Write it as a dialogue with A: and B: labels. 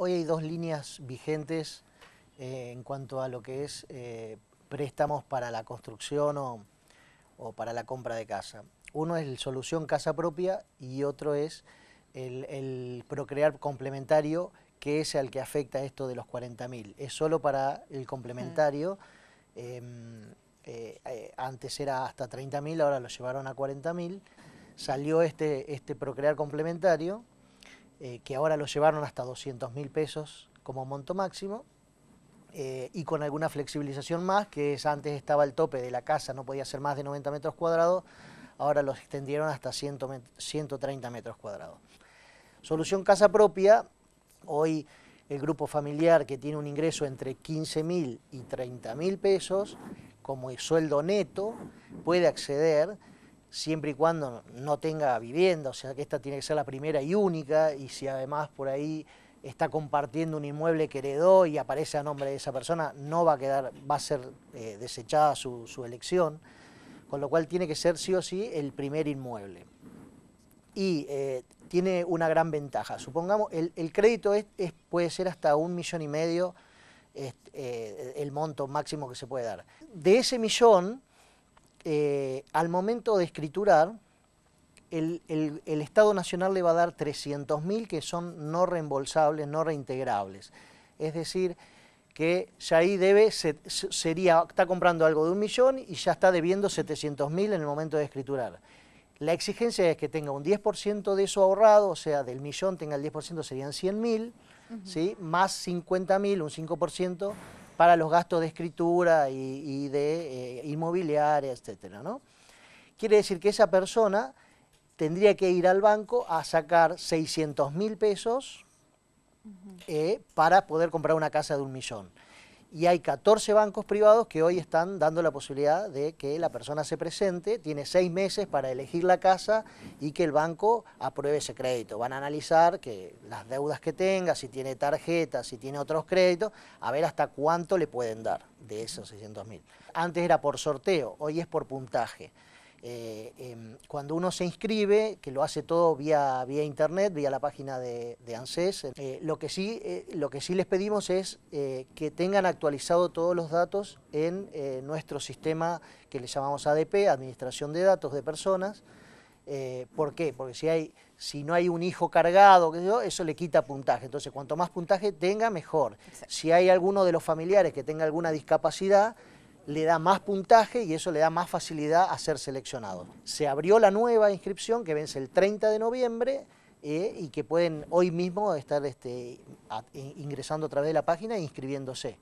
A: Hoy hay dos líneas vigentes eh, en cuanto a lo que es eh, préstamos para la construcción o, para la compra de casa. Uno es la Solución Casa Propia y otro es el, Procrear Complementario, que es el que afecta esto de los 40.000. Es solo para el complementario. Mm. Em, eh, antes era hasta 30.000, ahora lo llevaron a 40.000. Salió este, este Procrear Complementario eh, que ahora lo llevaron hasta 200.000 mil pesos como monto máximo, eh, y con alguna flexibilización más, que antes estaba el tope de la casa, no podía ser más de 90 metros cuadrados, ahora los extendieron hasta 130 metros cuadrados. Solución casa propia, hoy el grupo familiar que tiene un ingreso entre 15.000 y 30.000 mil pesos, como sueldo neto, puede acceder siempre y cuando no tenga vivienda, o sea que esta tiene que ser la primera y única, y si además por ahí está compartiendo un inmueble que heredó y aparece a nombre de esa persona, no va a quedar, va a ser eh, desechada su, elección, con lo cual tiene que ser sí o sí el primer inmueble. Y eh, tiene una gran ventaja. Supongamos, el, crédito es, puede ser hasta un millón y medio eh, el monto máximo que se puede dar. De ese millón, eh, al momento de escriturar, el, Estado Nacional le va a dar 300.000 que son no reembolsables, no reintegrables. Es decir, que ya ahí debe, sería, está comprando algo de un millón y ya está debiendo 700.000 en el momento de escriturar. La exigencia es que tenga un 10% de eso ahorrado, o sea, del millón tenga el 10%, serían 100.000, ¿sí? más 50.000, un 5%, para los gastos de escritura y, de eh, inmobiliaria, etcétera, ¿no? Quiere decir que esa persona tendría que ir al banco a sacar 600 mil pesos eh, para poder comprar una casa de un millón y hay 14 bancos privados que hoy están dando la posibilidad de que la persona se presente, tiene seis meses para elegir la casa y que el banco apruebe ese crédito. Van a analizar que las deudas que tenga, si tiene tarjetas, si tiene otros créditos, a ver hasta cuánto le pueden dar de esos 600 mil. Antes era por sorteo, hoy es por puntaje. Eh, em, cuando uno se inscribe, que lo hace todo vía, vía internet, vía la página de, ANSES, eh, lo, que sí, eh, lo que sí les pedimos es que tengan actualizado todos los datos en nuestro sistema que le llamamos ADP, Administración de Datos de Personas. ¿Por qué? Porque si, hay, si no hay un hijo cargado, eso le quita puntaje. Entonces, cuanto más puntaje tenga, mejor. Si hay alguno de los familiares que tenga alguna discapacidad, le da más puntaje y eso le da más facilidad a ser seleccionado. Se abrió la nueva inscripción que vence el 30 de noviembre eh, y que pueden hoy mismo estar este, ingresando a través de la página e inscribiéndose.